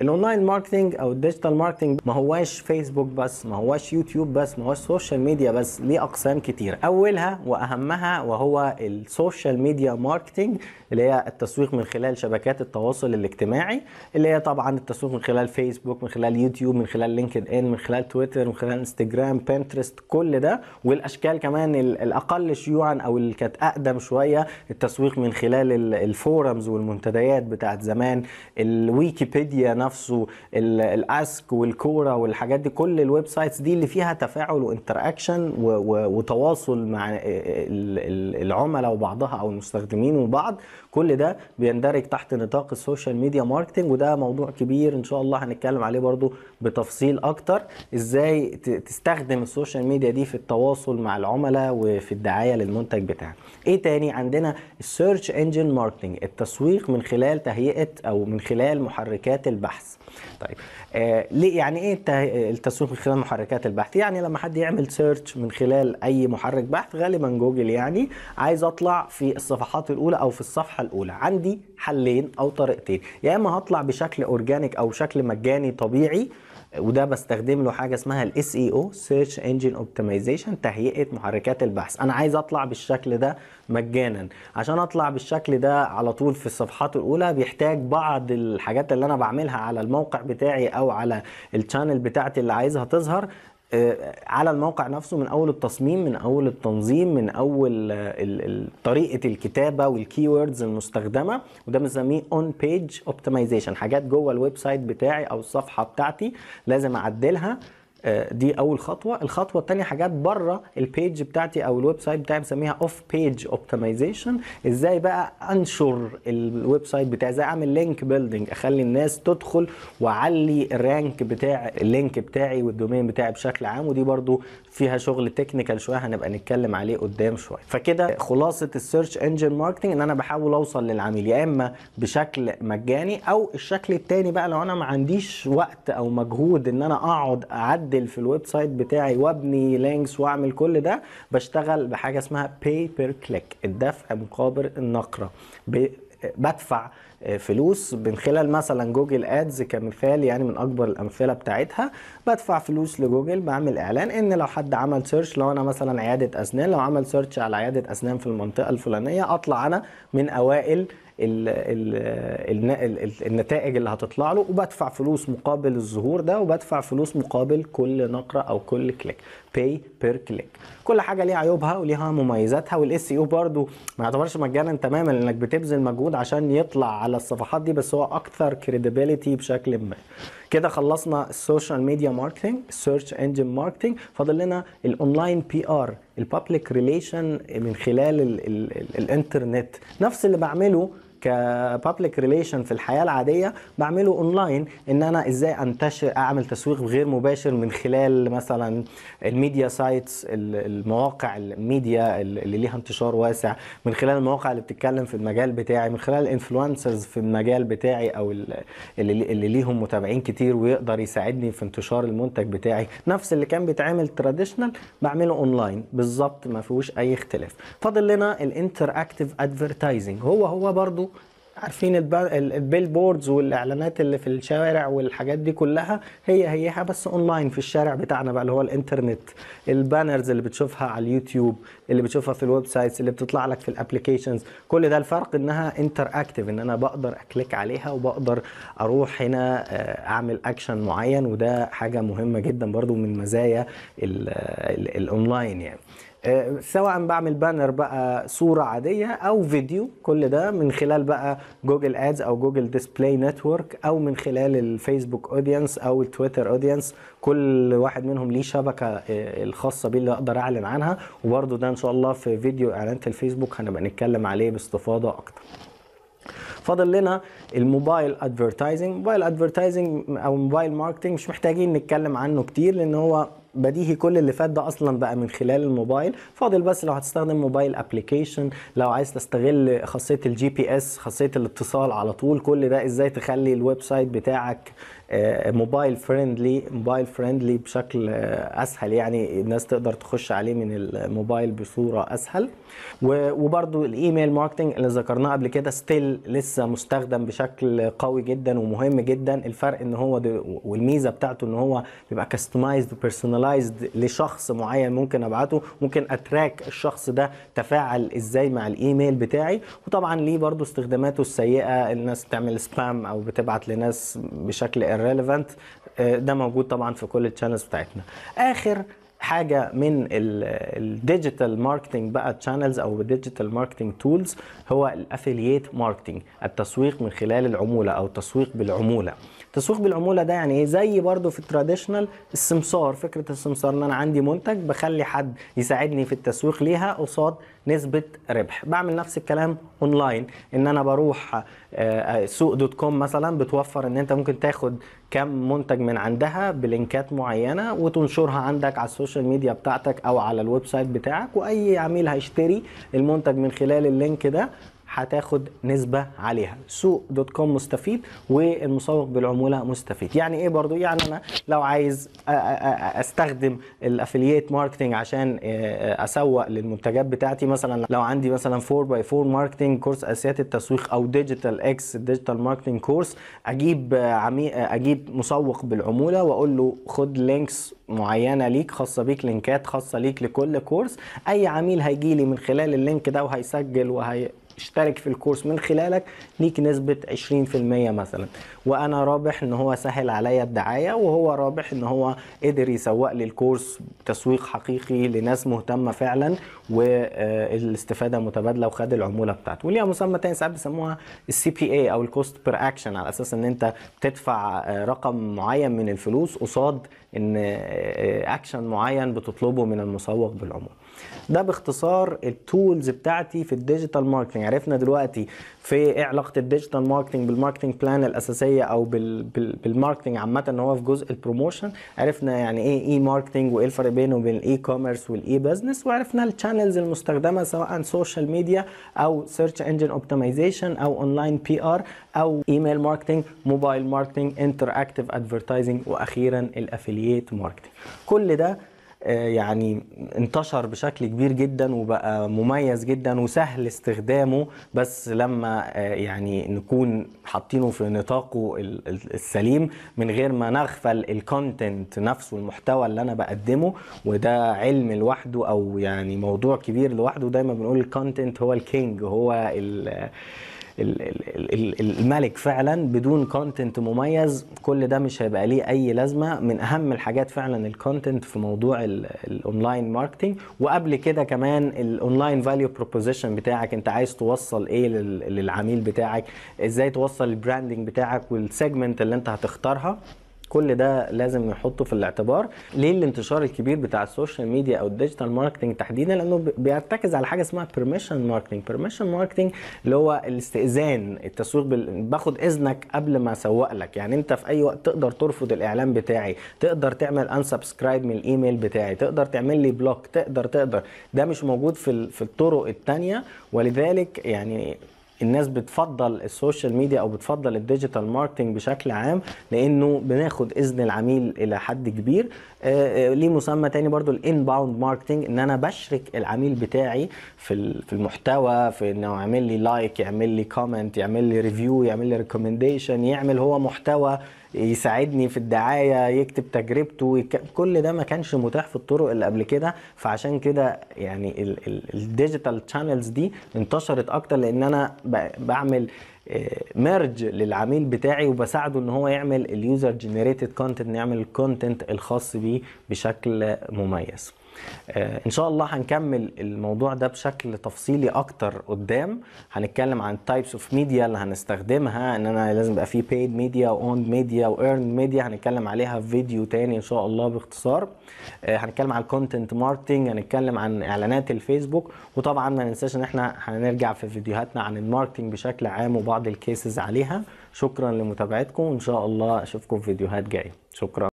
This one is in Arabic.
الاونلاين ماركتنج او الديجيتال ماركتنج ما هواش فيسبوك بس ما هواش يوتيوب بس ما هواش سوشيال ميديا بس ليه اقسام كتير اولها واهمها وهو السوشيال ميديا ماركتنج اللي هي التسويق من خلال شبكات التواصل الاجتماعي اللي هي طبعا التسويق من خلال فيسبوك من خلال يوتيوب من خلال لينكد ان من خلال تويتر من خلال انستجرام بنترست كل ده والاشكال كمان الاقل شيوعا او اللي كانت اقدم شويه التسويق من خلال الفورمز والمنتديات بتاعت زمان الويكيبيديا نفسه الاسك والكوره والحاجات دي كل الويب سايتس دي اللي فيها تفاعل وانتر اكشن وتواصل مع العملاء وبعضها او المستخدمين وبعض كل ده بيندرج تحت نطاق السوشيال ميديا ماركتنج وده موضوع كبير ان شاء الله هنتكلم عليه برضو بتفصيل اكتر ازاي تستخدم السوشيال ميديا دي في التواصل مع العملاء وفي الدعايه للمنتج بتاعك ايه تاني عندنا السيرش انجن ماركتنج التسويق من خلال تهيئه او من خلال محركات البحث البحث طيب آه ليه يعني ايه التسويق من خلال محركات البحث يعني لما حد يعمل سيرش من خلال اي محرك بحث غالبا جوجل يعني عايز اطلع في الصفحات الاولى او في الصفحه الاولى عندي حلين او طريقتين يا اما هطلع بشكل اورجانيك او شكل مجاني طبيعي وده بستخدم له حاجه اسمها الاس اي او سيرش انجن اوبتمايزيشن تهيئه محركات البحث انا عايز اطلع بالشكل ده مجانا عشان اطلع بالشكل ده على طول في الصفحات الاولى بيحتاج بعض الحاجات اللي انا بعملها على الموقع بتاعي او على الشانل بتاعتي اللي عايزها تظهر آه، على الموقع نفسه من اول التصميم من اول التنظيم من اول آه، طريقه الكتابه والكيوردز المستخدمه وده بنسميه اون بيج اوبتمايزيشن حاجات جوه الويب سايت بتاعي او الصفحه بتاعتي لازم اعدلها آه، دي اول خطوه الخطوه الثانيه حاجات بره البيج بتاعتي او الويب سايت بتاعي بسميها اوف بيج اوبتمايزيشن ازاي بقى انشر الويب سايت بتاعي ازاي اعمل لينك بيلدينج اخلي الناس تدخل واعلي الرانك بتاع اللينك بتاعي والدومين بتاعي بشكل عام ودي برضو فيها شغل تكنيكال شويه هنبقى نتكلم عليه قدام شويه فكده خلاصه السيرش انجن ماركتنج ان انا بحاول اوصل للعميل يا اما بشكل مجاني او الشكل الثاني بقى لو انا ما عنديش وقت او مجهود ان انا اقعد اعدل في الويب سايت بتاعي وابني لينكس واعمل كل ده بشتغل بحاجه اسمها بي بير كليك الدفع مقابل النقره بدفع آه، فلوس من خلال مثلا جوجل ادز كمثال يعني من اكبر الامثله بتاعتها بدفع فلوس لجوجل بعمل اعلان ان لو حد عمل سيرش لو انا مثلا عياده اسنان لو عمل سيرش على عياده اسنان في المنطقه الفلانيه اطلع انا من اوائل الـ الـ الـ النتائج اللي هتطلع له وبدفع فلوس مقابل الظهور ده وبدفع فلوس مقابل كل نقره او كل كليك باي بير كليك كل حاجه ليها عيوبها وليها مميزاتها والاس او e برده ما يعتبرش مجانا تماما لانك بتبذل مجهود مجهود عشان يطلع على الصفحات دي بس هو اكثر كريديبيليتي بشكل ما كده خلصنا السوشيال ميديا ماركتنج سيرش انجن ماركتنج فاضل لنا الاونلاين بي ار الببليك ريليشن من خلال الانترنت نفس اللي بعمله كبابليك ريليشن في الحياه العاديه بعمله اونلاين ان انا ازاي انتشر اعمل تسويق غير مباشر من خلال مثلا الميديا سايتس المواقع الميديا اللي ليها انتشار واسع من خلال المواقع اللي بتتكلم في المجال بتاعي من خلال الانفلونسرز في المجال بتاعي او اللي, اللي ليهم متابعين كتير ويقدر يساعدني في انتشار المنتج بتاعي نفس اللي كان بيتعمل تراديشنال بعمله اونلاين بالظبط ما فيهوش اي اختلاف فاضل لنا الانتر اكتف ادفرتايزنج هو هو برضو عارفين البيل بوردز والاعلانات اللي في الشوارع والحاجات دي كلها هي هيها بس اونلاين في الشارع بتاعنا بقى اللي هو الانترنت البانرز اللي بتشوفها على اليوتيوب اللي بتشوفها في الويب سايتس اللي بتطلع لك في الابلكيشنز كل ده الفرق انها انتر اكتف ان انا بقدر اكليك عليها وبقدر اروح هنا آه، اعمل اكشن معين وده حاجه مهمه جدا برضو من مزايا الاونلاين يعني آه، سواء بعمل بانر بقى صوره عاديه او فيديو كل ده من خلال بقى جوجل ادز او جوجل ديسبلاي نتورك او من خلال الفيسبوك اودينس او التويتر اودينس كل واحد منهم ليه شبكه آه، الخاصه بيه اللي اقدر اعلن عنها وبرده ده ان شاء الله في فيديو اعلانات الفيسبوك هنبقى نتكلم عليه باستفاضه اكتر فاضل لنا الموبايل ادفرتايزنج موبايل ادفرتايزنج او موبايل ماركتنج مش محتاجين نتكلم عنه كتير لان هو بديهي كل اللي فات ده اصلا بقى من خلال الموبايل فاضل بس لو هتستخدم موبايل ابلكيشن لو عايز تستغل خاصيه الجي بي اس خاصيه الاتصال على طول كل ده ازاي تخلي الويب سايت بتاعك موبايل فريندلي موبايل فريندلي بشكل آه، اسهل يعني الناس تقدر تخش عليه من الموبايل بصوره اسهل وبرده الايميل ماركتنج اللي ذكرناه قبل كده ستيل لسه مستخدم بشكل قوي جدا ومهم جدا الفرق ان هو والميزه بتاعته ان هو بيبقى كاستمايزد بيرسوناليزد لشخص معين ممكن ابعته ممكن اتراك الشخص ده تفاعل ازاي مع الايميل بتاعي وطبعا ليه برده استخداماته السيئه الناس تعمل سبام او بتبعت لناس بشكل الريليفنت آه، ده موجود طبعا في كل التشانلز بتاعتنا اخر حاجه من الديجيتال ماركتنج بقى تشانلز او الديجيتال ماركتنج تولز هو الافلييت ماركتنج التسويق من خلال العموله او التسويق بالعموله التسويق بالعموله ده يعني ايه زي برضو في التراديشنال السمسار فكره السمسار ان انا عندي منتج بخلي حد يساعدني في التسويق ليها قصاد نسبه ربح بعمل نفس الكلام اونلاين ان انا بروح آه، آه، سوق دوت كوم مثلا بتوفر ان انت ممكن تاخد كم منتج من عندها بلينكات معينه وتنشرها عندك على السوشيال ميديا بتاعتك او على الويب سايت بتاعك واي عميل هيشتري المنتج من خلال اللينك ده هتاخد نسبه عليها سوق دوت كوم مستفيد والمسوق بالعموله مستفيد يعني ايه برضو يعني انا لو عايز استخدم الافلييت ماركتنج عشان آه، آه، اسوق للمنتجات بتاعتي مثلا لو عندي مثلا 4 باي 4 ماركتنج كورس اساسيات التسويق او ديجيتال اكس ديجيتال ماركتنج كورس اجيب آه، اجيب مسوق بالعموله واقول له خد لينكس معينه ليك خاصه بيك لينكات خاصه ليك لكل كورس اي عميل هيجي لي من خلال اللينك ده وهيسجل وهي اشترك في الكورس من خلالك ليك نسبة 20% مثلا وانا رابح ان هو سهل عليا الدعايه وهو رابح ان هو قدر يسوق لي الكورس تسويق حقيقي لناس مهتمه فعلا والاستفاده متبادله وخد العموله بتاعته وليها مسمى تاني ساعات بيسموها السي بي اي او الكوست بير اكشن على اساس ان انت بتدفع آه، رقم معين من الفلوس قصاد ان اكشن آه، آه، معين بتطلبه من المسوق بالعموله ده باختصار التولز بتاعتي في الديجيتال ماركتنج عرفنا دلوقتي في ايه علاقه الديجيتال ماركتنج بالماركتنج بلان الاساسيه الدعايه او بالماركتنج عامه ان هو في جزء البروموشن عرفنا يعني ايه اي ماركتنج وايه الفرق بينه وبين الاي كوميرس والاي بزنس وعرفنا الشانلز المستخدمه سواء سوشيال ميديا او سيرش انجن اوبتمايزيشن او اونلاين بي ار او ايميل ماركتنج موبايل ماركتنج انتر اكتف ادفرتايزنج واخيرا الافلييت ماركتنج كل ده يعني انتشر بشكل كبير جدا وبقى مميز جدا وسهل استخدامه بس لما آه، يعني نكون حاطينه في نطاقه السليم من غير ما نغفل الكونتنت نفسه المحتوى اللي انا بقدمه وده علم لوحده او يعني موضوع كبير لوحده دايما بنقول الكونتنت هو الكينج هو ال الملك فعلا بدون كونتنت مميز كل ده مش هيبقى ليه اي لازمه من اهم الحاجات فعلا الكونتنت في موضوع الاونلاين ماركتنج وقبل كده كمان الاونلاين فاليو بروبوزيشن بتاعك انت عايز توصل ايه للعميل بتاعك ازاي توصل البراندنج بتاعك والسيجمنت اللي انت هتختارها كل ده لازم نحطه في الاعتبار ليه الانتشار الكبير بتاع السوشيال ميديا او الديجيتال ماركتنج تحديدا لانه بيرتكز على حاجه اسمها بيرميشن ماركتنج بيرميشن ماركتنج اللي هو الاستئذان التسويق بال... باخد اذنك قبل ما اسوق لك يعني انت في اي وقت تقدر ترفض الاعلان بتاعي تقدر تعمل انسبسكرايب من الايميل بتاعي تقدر تعمل لي بلوك تقدر تقدر ده مش موجود في في الطرق الثانيه ولذلك يعني الناس بتفضل السوشيال ميديا او بتفضل الديجيتال ماركتنج بشكل عام لانه بناخد اذن العميل الى حد كبير آه، آه، ليه مسمى تاني برضو الانباوند ماركتنج ان انا بشرك العميل بتاعي في في المحتوى في انه يعمل لي لايك يعمل لي كومنت يعمل لي ريفيو يعمل لي ريكومنديشن يعمل هو محتوى يساعدني في الدعايه يكتب تجربته كل ده ما كانش متاح في الطرق اللي قبل كده فعشان كده يعني الديجيتال شانلز دي انتشرت اكتر لان انا بعمل ميرج للعميل بتاعي وبساعده ان هو يعمل اليوزر جنريتد كونتنت يعمل الكونتنت الخاص بيه بشكل مميز آه، ان شاء الله هنكمل الموضوع ده بشكل تفصيلي اكتر قدام هنتكلم عن التايبس اوف ميديا اللي هنستخدمها ان انا لازم يبقى في بيد ميديا واوند ميديا وايرن ميديا هنتكلم عليها في فيديو تاني ان شاء الله باختصار آه، هنتكلم عن الكونتنت ماركتنج هنتكلم عن اعلانات الفيسبوك وطبعا ما ننساش ان احنا هنرجع في فيديوهاتنا عن الماركتنج بشكل عام وبعض الكيسز عليها شكرا لمتابعتكم وان شاء الله اشوفكم في فيديوهات جايه شكرا